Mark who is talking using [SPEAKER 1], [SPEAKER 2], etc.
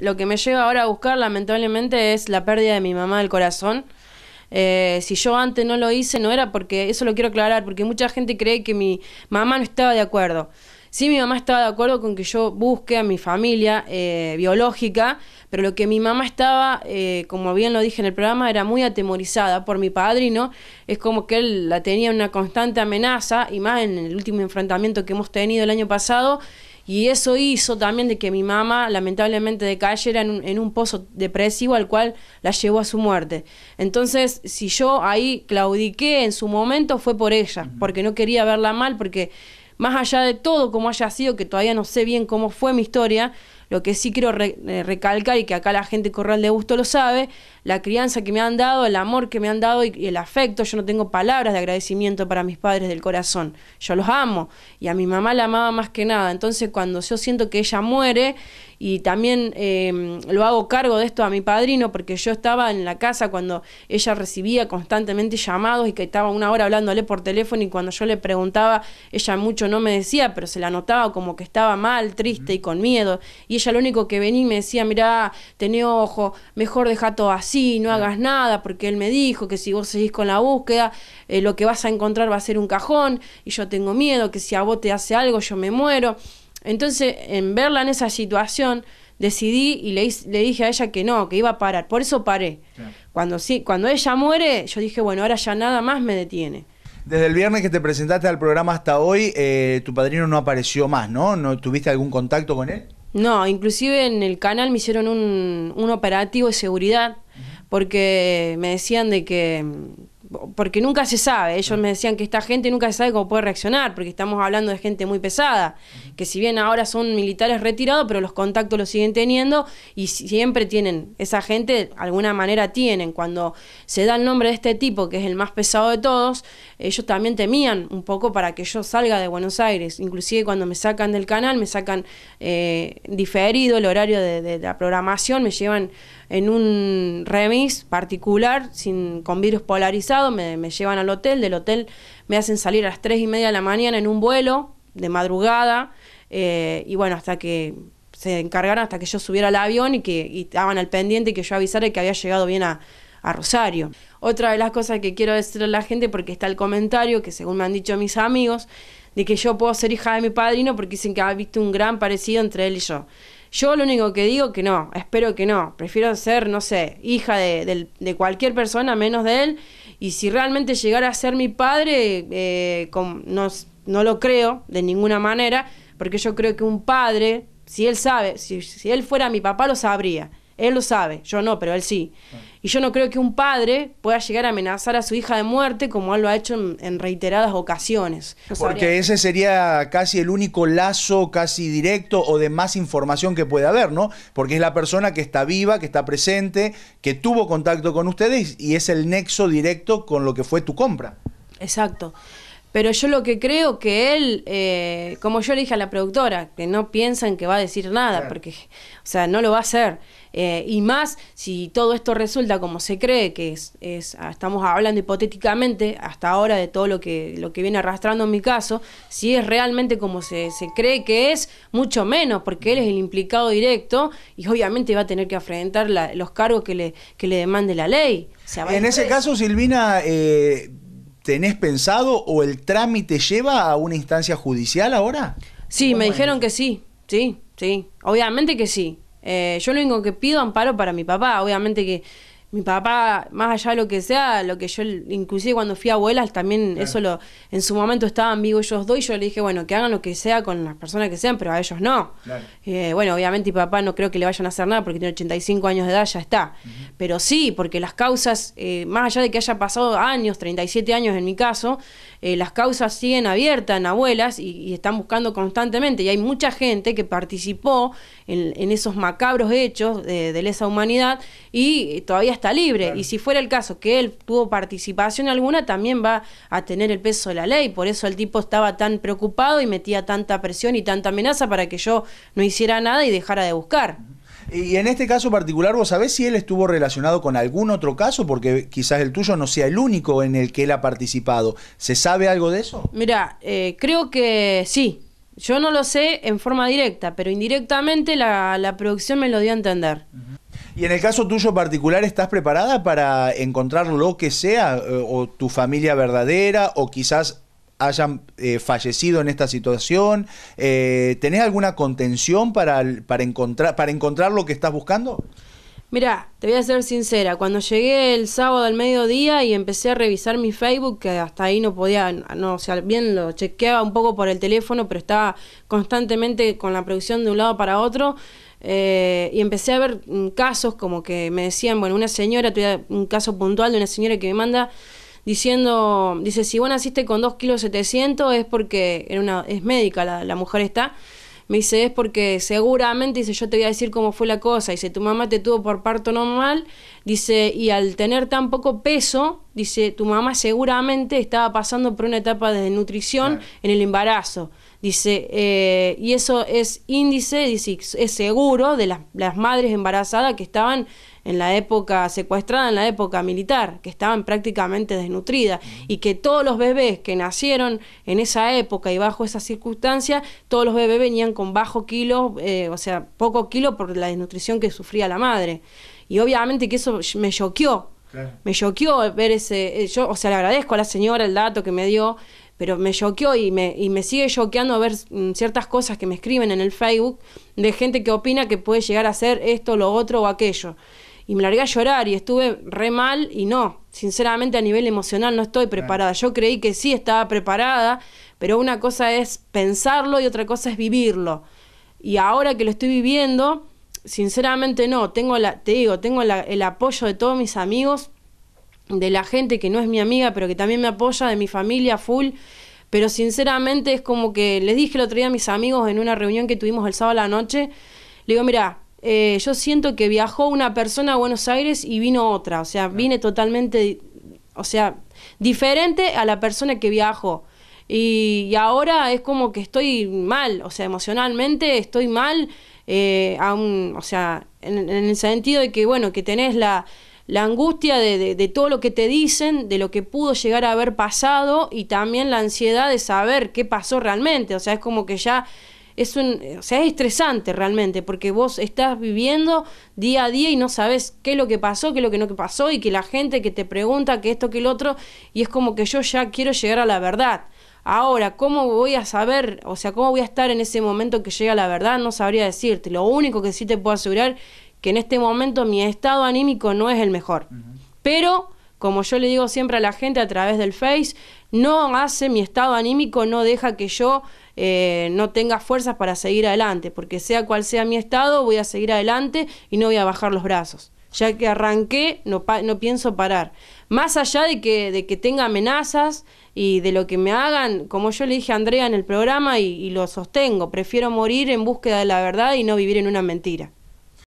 [SPEAKER 1] Lo que me lleva ahora a buscar, lamentablemente, es la pérdida de mi mamá del corazón. Eh, si yo antes no lo hice, no era porque, eso lo quiero aclarar, porque mucha gente cree que mi mamá no estaba de acuerdo. Sí, mi mamá estaba de acuerdo con que yo busque a mi familia eh, biológica, pero lo que mi mamá estaba, eh, como bien lo dije en el programa, era muy atemorizada por mi padre no Es como que él la tenía una constante amenaza, y más en el último enfrentamiento que hemos tenido el año pasado, y eso hizo también de que mi mamá lamentablemente decayera en un, en un pozo depresivo al cual la llevó a su muerte. Entonces, si yo ahí claudiqué en su momento fue por ella, porque no quería verla mal, porque más allá de todo como haya sido, que todavía no sé bien cómo fue mi historia, lo que sí quiero eh, recalcar y que acá la gente corral de gusto lo sabe, la crianza que me han dado, el amor que me han dado y, el afecto. Yo no tengo palabras de agradecimiento para mis padres del corazón. Yo los amo y a mi mamá la amaba más que nada. Entonces cuando yo siento que ella muere y también eh, lo hago cargo de esto a mi padrino porque yo estaba en la casa cuando ella recibía constantemente llamados y que estaba una hora hablándole por teléfono y cuando yo le preguntaba, ella mucho no me decía, pero se la notaba como que estaba mal, triste y con miedo. Y ella lo único que venía y me decía, mira tené ojo, mejor deja todo así no hagas nada, porque él me dijo que si vos seguís con la búsqueda, eh, lo que vas a encontrar va a ser un cajón y yo tengo miedo que si a vos te hace algo yo me muero. Entonces, en verla en esa situación, decidí y le, dije a ella que no, que iba a parar. Por eso paré. Cuando, sí, cuando ella muere, yo dije, bueno, ahora ya nada más me detiene.
[SPEAKER 2] Desde el viernes que te presentaste al programa hasta hoy, eh, tu padrino no apareció más, ¿no? ¿No tuviste algún contacto con él?
[SPEAKER 1] No, inclusive en el canal me hicieron un, un operativo de seguridad porque me decían de que porque nunca se sabe. Ellos me decían que esta gente nunca se sabe cómo puede reaccionar, porque estamos hablando de gente muy pesada, que si bien ahora son militares retirados, pero los contactos los siguen teniendo y siempre tienen, esa gente alguna manera tienen. Cuando se da el nombre de este tipo, que es el más pesado de todos, ellos también temían un poco para que yo salga de Buenos Aires. Inclusive cuando me sacan del canal, me sacan eh, diferido el horario de, la programación, me llevan en un remis particular, sin, con virus polarizado, me, llevan al hotel, del hotel me hacen salir a las tres y media de la mañana en un vuelo de madrugada, eh, y bueno, hasta que se encargaron, hasta que yo subiera al avión y que y estaban al pendiente y que yo avisara que había llegado bien a, Rosario. Otra de las cosas que quiero decirle a la gente, porque está el comentario que según me han dicho mis amigos, de que yo puedo ser hija de mi padrino porque dicen que ha visto un gran parecido entre él y yo. Yo lo único que digo que no, espero que no. Prefiero ser, no sé, hija de, de cualquier persona menos de él y si realmente llegara a ser mi padre, eh, no, lo creo de ninguna manera, porque yo creo que un padre, si él sabe, si, si él fuera mi papá, lo sabría. Él lo sabe, yo no, pero él sí. Y yo no creo que un padre pueda llegar a amenazar a su hija de muerte como él lo ha hecho en, reiteradas ocasiones. Porque
[SPEAKER 2] ese sería casi el único lazo casi directo o de más información que puede haber, ¿no? Porque es la persona que está viva, que está presente, que tuvo contacto con ustedes y es el nexo directo con lo que fue tu compra.
[SPEAKER 1] Exacto. Pero yo lo que creo que él, eh, como yo le dije a la productora, que no piensan que va a decir nada, porque, o sea, no lo va a hacer. Eh, y más, si todo esto resulta como se cree, que es, ah, estamos hablando hipotéticamente hasta ahora de todo lo que, lo que viene arrastrando en mi caso, si es realmente como se, se cree que es, mucho menos, porque él es el implicado directo y obviamente va a tener que afrontar los cargos que le, que le demande la ley. en ese caso,
[SPEAKER 2] Silvina... Eh ¿Tenés pensado o el trámite lleva a una instancia judicial ahora?
[SPEAKER 1] Sí, me dijeron que sí, sí, sí, obviamente que sí. Eh, yo lo único que pido amparo para mi papá, obviamente que mi papá, más allá de lo que sea, lo que yo, inclusive cuando fui a abuelas, también eso lo, en su momento estaban vivos ellos dos y yo le dije, bueno, que hagan lo que sea con las personas que sean, pero a ellos no. Eh, bueno, obviamente mi papá no creo que le vayan a hacer nada porque tiene 85 años de edad, ya está. Pero sí, porque las causas, eh, más allá de que haya pasado años, 37 años en mi caso, eh, las causas siguen abiertas en abuelas y, están buscando constantemente. Y hay mucha gente que participó en, esos macabros hechos de, lesa humanidad y eh, todavía está libre. Y si fuera el caso que él tuvo participación alguna, también va a tener el peso de la ley. Por eso el tipo estaba tan preocupado y metía tanta presión y tanta amenaza para que yo no hiciera nada y dejara de buscar.
[SPEAKER 2] Y en este caso particular, ¿vos sabés si él estuvo relacionado con algún otro caso? Porque quizás el tuyo no sea el único en el que él ha participado. ¿Se sabe algo de eso?
[SPEAKER 1] Mira, eh, creo que sí. Yo no lo sé en forma directa, pero indirectamente la, producción me lo dio a entender.
[SPEAKER 2] ¿Y en el caso tuyo particular, estás preparada para encontrar lo que sea? Eh, ¿O tu familia verdadera? ¿O quizás hayan eh, fallecido en esta situación? Eh, ¿Tenés alguna contención para, para, encontrar, para encontrar lo que estás buscando?
[SPEAKER 1] Mira, te voy a ser sincera, cuando llegué el sábado al mediodía y empecé a revisar mi Facebook, que hasta ahí no podía, no, o sea, bien lo chequeaba un poco por el teléfono, pero estaba constantemente con la producción de un lado para otro, eh, y empecé a ver mm, casos como que me decían, bueno, una señora, un caso puntual de una señora que me manda diciendo, dice, si vos naciste con 2 kilos 700 es porque, es médica la, mujer está, me dice, es porque seguramente, dice, yo te voy a decir cómo fue la cosa. Dice, tu mamá te tuvo por parto normal, dice, y al tener tan poco peso, dice, tu mamá seguramente estaba pasando por una etapa de desnutrición en el embarazo. Dice, eh, y eso es índice, dice, es seguro de las, las madres embarazadas que estaban en la época secuestrada, en la época militar, que estaban prácticamente desnutridas y que todos los bebés que nacieron en esa época y bajo esa circunstancia, todos los bebés venían con bajo kilo, eh, o sea, poco kilo por la desnutrición que sufría la madre. Y obviamente que eso me choqueó, Me choqueó ver ese. Eh, yo, o sea, le agradezco a la señora el dato que me dio, pero me choqueó y me, y me sigue choqueando ver mm, ciertas cosas que me escriben en el Facebook de gente que opina que puede llegar a ser esto, lo otro o aquello y me largué a llorar y estuve re mal y no, sinceramente a nivel emocional no estoy preparada. Yo creí que sí estaba preparada, pero una cosa es pensarlo y otra cosa es vivirlo. Y ahora que lo estoy viviendo, sinceramente no, tengo la, te digo, tengo el apoyo de todos mis amigos, de la gente que no es mi amiga, pero que también me apoya, de mi familia full. Pero sinceramente es como que les dije el otro día a mis amigos en una reunión que tuvimos el sábado a la noche, le digo, mira, eh, yo siento que viajó una persona a Buenos Aires y vino otra, o sea, vine totalmente, o sea, diferente a la persona que viajó. Y, ahora es como que estoy mal, o sea, emocionalmente estoy mal, eh, aún, o sea, en, el sentido de que, bueno, que tenés la, angustia de todo lo que te dicen, de lo que pudo llegar a haber pasado y también la ansiedad de saber qué pasó realmente, o sea, es como que ya es un, eh, o sea, es estresante realmente, porque vos estás viviendo día a día y no sabes qué es lo que pasó, qué es lo que no pasó, y que la gente que te pregunta, que esto, que el otro, y es como que yo ya quiero llegar a la verdad. Ahora, ¿cómo voy a saber? O sea, ¿cómo voy a estar en ese momento que llega la verdad? No sabría decirte. Lo único que sí te puedo asegurar que en este momento mi estado anímico no es el mejor. Pero como yo le digo siempre a la gente a través del Face, no hace mi estado anímico, no deja que yo eh, no tenga fuerzas para seguir adelante, porque sea cual sea mi estado, voy a seguir adelante y no voy a bajar los brazos. Ya que arranqué, no, no pienso parar. Más allá de que, de que tenga amenazas y de lo que me hagan, como yo le dije a Andrea en el programa y lo sostengo, prefiero morir en búsqueda de la verdad y no vivir en una mentira.